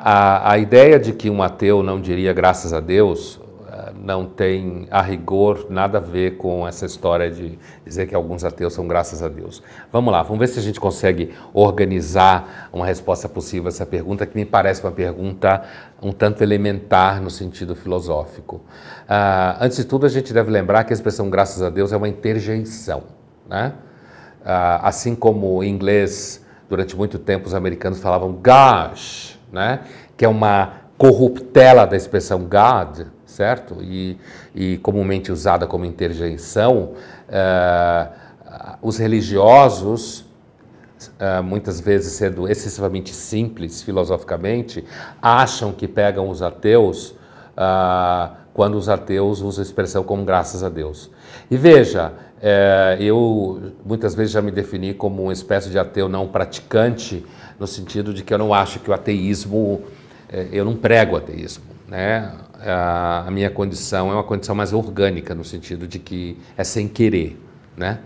A, a ideia de que um ateu não diria graças a Deus eh, não tem, a rigor, nada a ver com essa história de dizer que alguns ateus são graças a Deus. Vamos lá, vamos ver se a gente consegue organizar uma resposta possível a essa pergunta, que me parece uma pergunta um tanto elementar no sentido filosófico. Ah, antes de tudo, a gente deve lembrar que a expressão graças a Deus é uma interjeição. Né? Ah, assim como em inglês, durante muito tempo, os americanos falavam gosh né? que é uma corruptela da expressão God, certo? E, e comumente usada como interjeição, uh, os religiosos, uh, muitas vezes sendo excessivamente simples filosoficamente, acham que pegam os ateus. Uh, quando os ateus usam a expressão como graças a Deus. E veja, é, eu muitas vezes já me defini como uma espécie de ateu não praticante, no sentido de que eu não acho que o ateísmo, é, eu não prego o ateísmo. Né? A minha condição é uma condição mais orgânica, no sentido de que é sem querer. Né?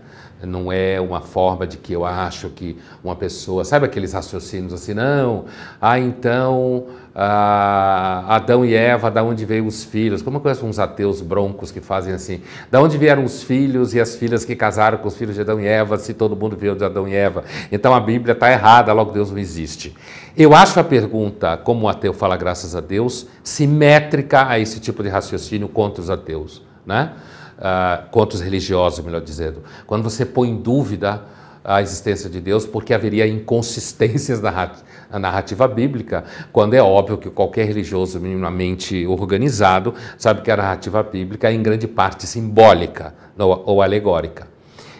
Não é uma forma de que eu acho que uma pessoa. Sabe aqueles raciocínios assim? Não, ah, então ah, Adão e Eva, da onde veio os filhos? Como eu conheço uns ateus broncos que fazem assim? Da onde vieram os filhos e as filhas que casaram com os filhos de Adão e Eva, se todo mundo veio de Adão e Eva? Então a Bíblia está errada, logo Deus não existe. Eu acho a pergunta, como o ateu fala graças a Deus, simétrica a esse tipo de raciocínio contra os ateus. Né? uh, contos religiosos, melhor dizendo, quando você põe em dúvida a existência de Deus, porque haveria inconsistências na narrativa bíblica, quando é óbvio que qualquer religioso minimamente organizado sabe que a narrativa bíblica é em grande parte simbólica ou alegórica.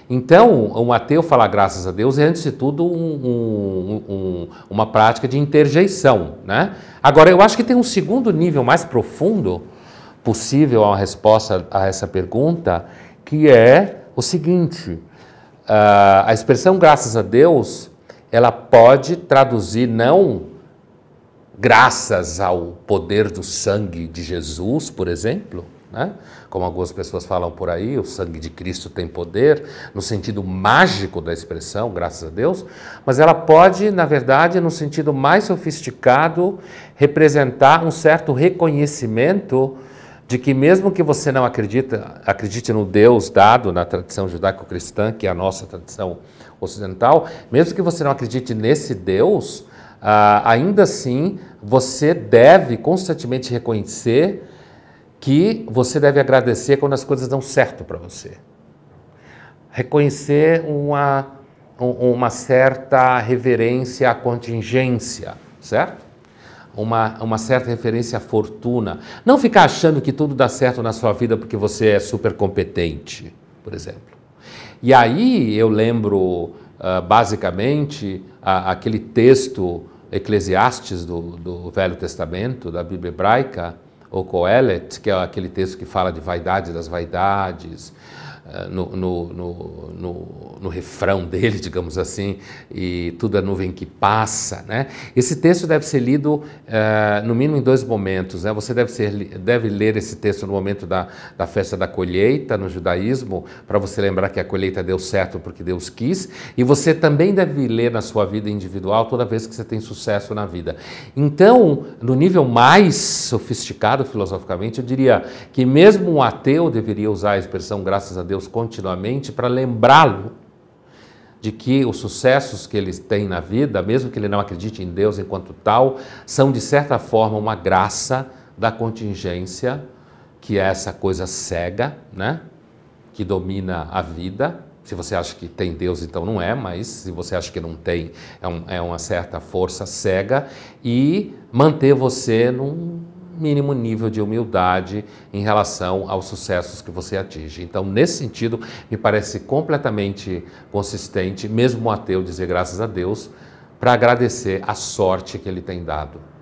Então, um ateu falar graças a Deus é, antes de tudo, um, um, um, uma prática de interjeição. Né? Agora, eu acho que tem um segundo nível mais profundo possível a resposta a essa pergunta, que é o seguinte: ah, a expressão graças a Deus ela pode traduzir não graças ao poder do sangue de Jesus, por exemplo, né? como algumas pessoas falam por aí, o sangue de Cristo tem poder, no sentido mágico da expressão, graças a Deus, mas ela pode, na verdade, no sentido mais sofisticado, representar um certo reconhecimento de que mesmo que você não acredita, acredite no Deus dado na tradição judaico-cristã, que é a nossa tradição ocidental, mesmo que você não acredite nesse Deus, ah, ainda assim você deve constantemente reconhecer que você deve agradecer quando as coisas dão certo para você. Reconhecer uma, uma certa reverência à contingência, certo? uma, uma certa referência à fortuna. Não ficar achando que tudo dá certo na sua vida porque você é super competente, por exemplo. E aí eu lembro, uh, basicamente, a, aquele texto Eclesiastes do, do Velho Testamento, da Bíblia Hebraica, ou Coelet, que é aquele texto que fala de vaidade das vaidades, ah, no, no, no, no refrão dele, digamos assim, e tudo é nuvem que passa. Né? Esse texto deve ser lido eh, no mínimo em dois momentos. Né? Você deve, ser, deve ler esse texto no momento da, da festa da colheita no judaísmo, para você lembrar que a colheita deu certo porque Deus quis, e você também deve ler na sua vida individual toda vez que você tem sucesso na vida. Então, no nível mais sofisticado filosoficamente, eu diria que mesmo um ateu deveria usar a expressão graças a Deus continuamente para lembrá-lo de que os sucessos que ele tem na vida, mesmo que ele não acredite em Deus enquanto tal, são de certa forma uma graça da contingência, que é essa coisa cega, né? Que domina a vida. Se você acha que tem Deus, então não é, mas se você acha que não tem, é, um, é uma certa força cega e manter você num mínimo nível de humildade em relação aos sucessos que você atinge. Então, nesse sentido, me parece completamente consistente, mesmo o ateu dizer graças a Deus, para agradecer a sorte que ele tem dado.